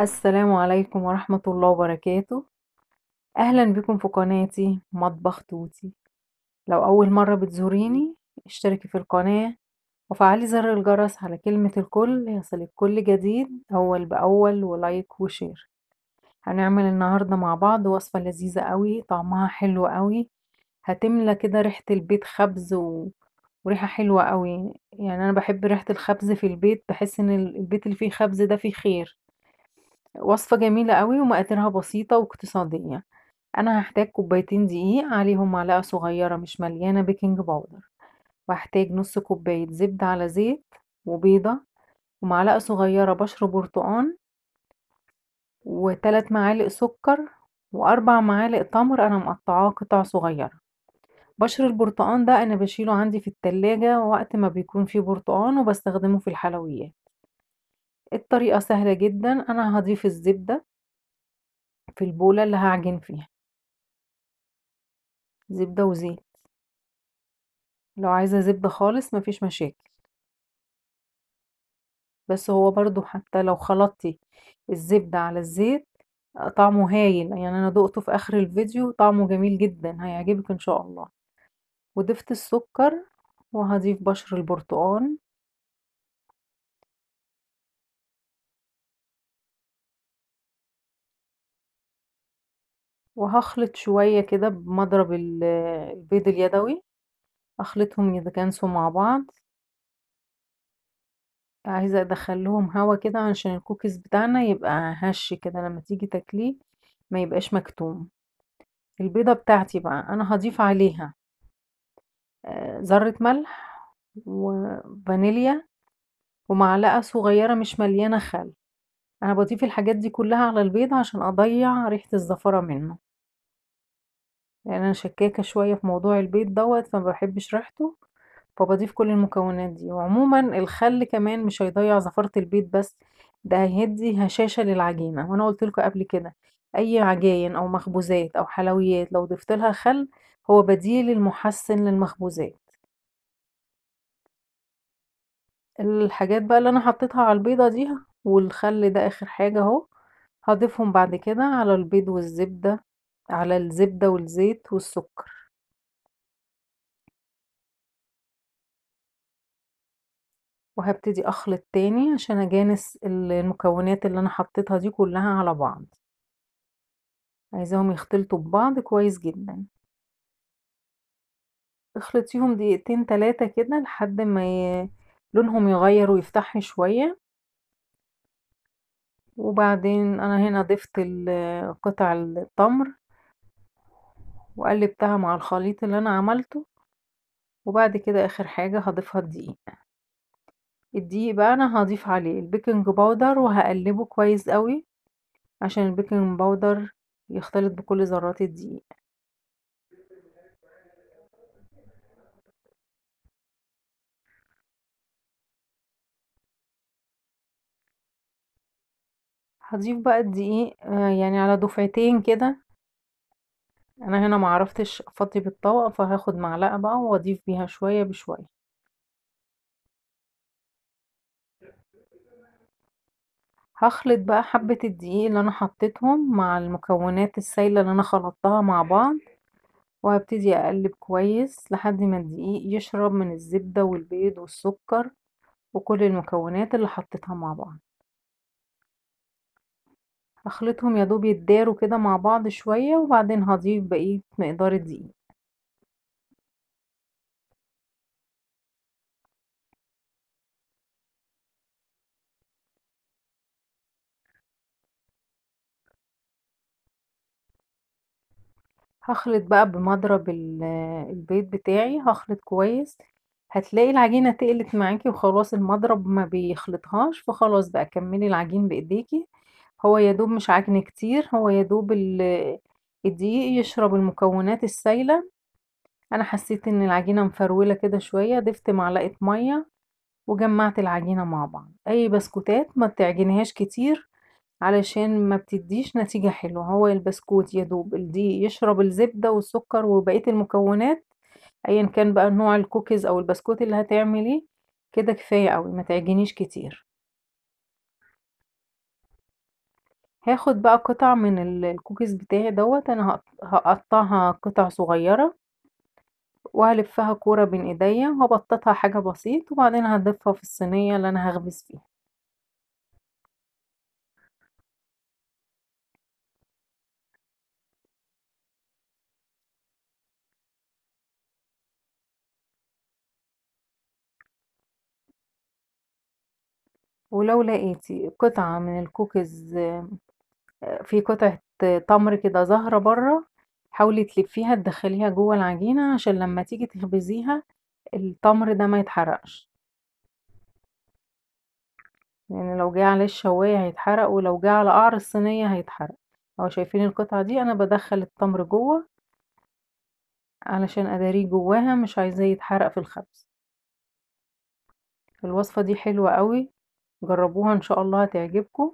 السلام عليكم ورحمة الله وبركاته أهلا بكم في قناتي مطبخ توتي لو أول مرة بتزوريني اشتركي في القناة وفعلي زر الجرس على كلمة الكل ليصلك كل جديد أول بأول ولايك وشير هنعمل النهاردة مع بعض وصفة لذيذة قوي طعمها حلو قوي هتملى كده ريحة البيت خبز و... وريحة حلوة قوي يعني أنا بحب ريحة الخبز في البيت بحس إن البيت اللي فيه خبز ده فيه خير وصفة جميلة أوي ومقاديرها بسيطة واقتصادية أنا هحتاج كوبايتين دقيق عليهم معلقة صغيرة مش مليانة بيكنج باودر وهحتاج نص كوباية زبدة على زيت وبيضة ومعلقة صغيرة بشر برتقان وتلات معالق سكر وأربع معالق تمر أنا مقطعاه قطع صغيرة بشر البرتقان ده أنا بشيله عندي في التلاجة وقت ما بيكون فيه برتقان وبستخدمه في الحلويات الطريقة سهلة جدا أنا هضيف الزبدة في البولة اللي هعجن فيها زبدة وزيت لو عايزة زبدة خالص مفيش مشاكل بس هو برضو حتى لو خلطتي الزبدة على الزيت طعمه هايل يعني أنا دقته في آخر الفيديو طعمه جميل جدا هيعجبك إن شاء الله وضفت السكر وهضيف بشر البرتقال وهخلط شوية كده بمضرب ال- البيض اليدوي اخلطهم يتجانسوا مع بعض عايزة ادخلهم هوا كده عشان الكوكيز بتاعنا يبقى هش كده لما تيجي تاكليه ما يبقاش مكتوم البيضة بتاعتي بقى انا هضيف عليها آه، ذرة ملح وفانيليا ومعلقة صغيرة مش مليانة خل انا بضيف الحاجات دي كلها على البيض عشان اضيع ريحة الزفرة منه لان يعني انا شكاكه شويه في موضوع البيض دوت فما بحبش ريحته فبضيف كل المكونات دي وعموما الخل كمان مش هيضيع زفره البيض بس ده هيدي هشاشه للعجينه وانا قلت لكم قبل كده اي عجاين او مخبوزات او حلويات لو ضفت لها خل هو بديل المحسن للمخبوزات الحاجات بقى اللي انا حطيتها على البيضه دي والخل ده اخر حاجه اهو هضيفهم بعد كده على البيض والزبده على الزبدة والزيت والسكر وهبتدي اخلط تاني عشان اجانس المكونات اللي انا حطيتها دي كلها على بعض عايزاهم يختلطوا ببعض كويس جدا اخلطيهم دقيقتين تلاتة كده لحد ما ي... لونهم يغير ويفتح شوية وبعدين انا هنا ضفت قطع التمر وقلبتها مع الخليط اللي انا عملته وبعد كده اخر حاجة هضيفها الدقيق الدقيق بقى انا هضيف عليه البيكنج باودر وهقلبه كويس قوي عشان البيكنج باودر يختلط بكل ذرات الدقيق هضيف بقى الدقيق آه، يعني على دفعتين كده انا هنا معرفتش افضي بالطبق فهاخد معلقة بقى واضيف بيها شوية بشوية هخلط بقى حبة الدقيق اللي انا حطيتهم مع المكونات السايلة اللي انا خلطتها مع بعض وهبتدي اقلب كويس لحد ما الدقيق يشرب من الزبدة والبيض والسكر وكل المكونات اللي حطيتها مع بعض هخلطهم يا دوب يتداروا كده مع بعض شوية وبعدين هضيف بقية مقدار الدقيق هخلط بقى بمضرب البيض بتاعي هخلط كويس هتلاقي العجينة تقلت معاكي وخلاص المضرب ما بيخلطهاش فخلاص بقى كملي العجين بايديكي هو يادوب مش عجن كتير، هو يادوب ال الدقيق يشرب المكونات السايلة، أنا حسيت إن العجينة مفرولة كده شوية ضفت معلقة مَيّة وجمعت العجينة مع بعض، أي بسكوتات متعجنيهاش كتير علشان ما بتديش نتيجة حلوة، هو البسكوت يادوب الدقيق يشرب الزبدة والسكر وبقية المكونات أيًا كان بقى نوع الكوكيز أو البسكوت اللي هتعمليه كده كفاية أوي متعجنيش كتير. هاخد بقى قطع من الكوكيز بتاعي دوت أنا هقطعها قطع صغيّرة وهلفها كورة بين إيديّا وهبططها حاجة بسيط وبعدين هضيفها في الصينيّة اللي أنا هخبز فيها. ولو لقيتي قطعة من الكوكيز في قطعة تمر كده زهرة برّه، حاولي تلفّيها تدخّليها جوّه العجينة عشان لمّا تيجي تخبزيها التمر ده ما يتحرقش. لإن يعني لو جِه على الشوّاية هيتحرق، ولو جِه على قعر الصينية هيتحرق. ولو جه علي قعر الصينيه هيتحرق لو شايفين القطعة دي أنا بدخل التمر جوّه علشان أداريه جوّاها مش عايزاه يتحرق في الخبز. الوصفة دي حلوة أوي، جرّبوها إن شاء الله هتعجبكم.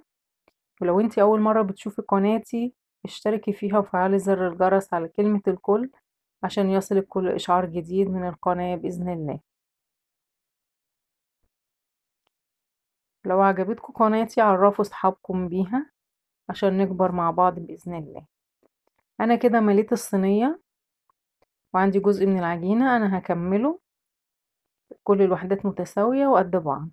ولو انت اول مرة بتشوفي قناتي اشتركي فيها وفعلي زر الجرس على كلمة الكل عشان يصلك كل اشعار جديد من القناة بإذن الله لو عجبتكم قناتي عرفوا اصحابكم بيها عشان نكبر مع بعض بإذن الله انا كده مليت الصينية وعندي جزء من العجينة انا هكمله كل الوحدات متساوية وقد بعض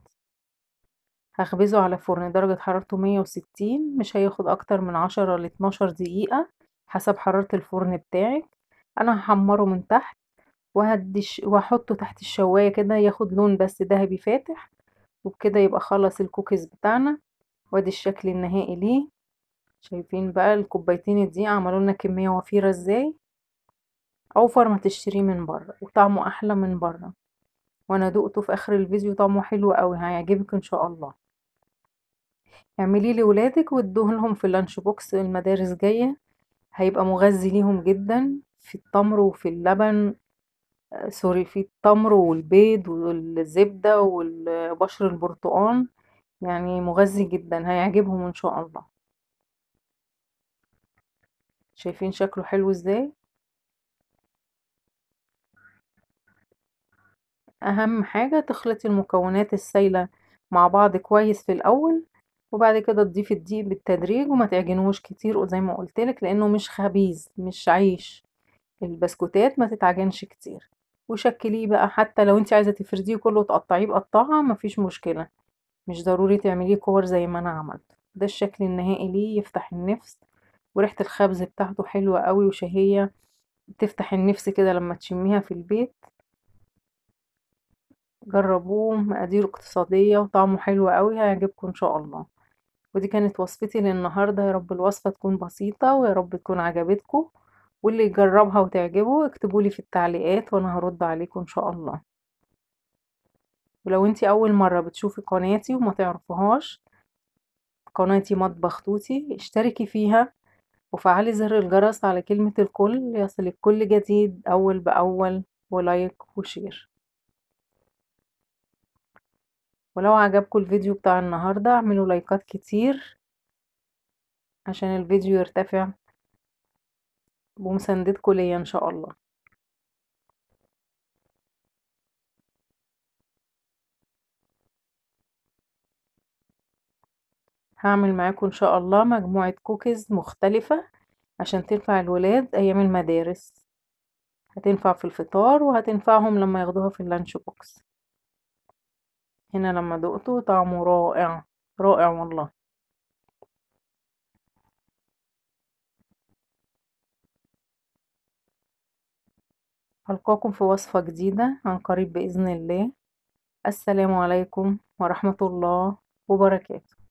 هخبزه على فرن درجة حرارته مية وستين مش هياخد اكتر من عشرة لاتناشر دقيقة حسب حرارة الفرن بتاعك انا هحمره من تحت وهديش وهحطه تحت الشواية كده ياخد لون بس دهبي فاتح وبكده يبقى خلص الكوكيز بتاعنا وادي الشكل النهائي ليه شايفين بقى الكوبايتين دي عملوا لنا كمية وفيرة ازاي اوفر ما تشتريه من بره وطعمه احلى من بره وانا دقته في اخر الفيديو طعمه حلو قوي هيعجبك ان شاء الله اعملي لولادك وادوه لهم في اللانش بوكس المدارس جاية هيبقى مغذي ليهم جدا في التمر وفي اللبن آه، سوري في التمر والبيض والزبدة وبشر البرتقان يعني مغذي جدا هيعجبهم ان شاء الله شايفين شكله حلو ازاي اهم حاجة تخلطي المكونات السائلة مع بعض كويس في الاول وبعد كده تضيفي الدقيق بالتدريج وما تعجنوش كتير زي ما قلتلك لانه مش خبيز مش عيش البسكوتات ما تتعجنش كتير وشكليه بقى حتى لو انت عايزه تفرديه كله وتقطعيه بقطعها مفيش مشكله مش ضروري تعمليه كور زي ما انا عملت ده الشكل النهائي ليه يفتح النفس وريحه الخبز بتاعته حلوه قوي وشهيه تفتح النفس كده لما تشميها في البيت جربوه مقادير اقتصاديه وطعمه حلو قوي هيعجبكم ان شاء الله ودي كانت وصفتي للنهاردة يا رب الوصفة تكون بسيطة ويا رب تكون عجبتكم واللي يجربها وتعجبه اكتبولي في التعليقات وانا هرد عليكم ان شاء الله ولو انتي اول مرة بتشوفي قناتي وما تعرفهاش قناتي مطبخ توتي اشتركي فيها وفعلي زر الجرس على كلمة الكل ليصلك كل جديد اول باول ولايك وشير ولو عجبكم الفيديو بتاع النهاردة اعملوا لايكات كتير عشان الفيديو يرتفع بمسندتكم ليا ان شاء الله هعمل معاكم ان شاء الله مجموعة كوكيز مختلفة عشان تنفع الولاد ايام المدارس هتنفع في الفطار وهتنفعهم لما ياخدوها في اللانش بوكس هنا لما دقته طعمه رائع رائع والله ألقاكم في وصفة جديدة عن قريب بإذن الله السلام عليكم ورحمة الله وبركاته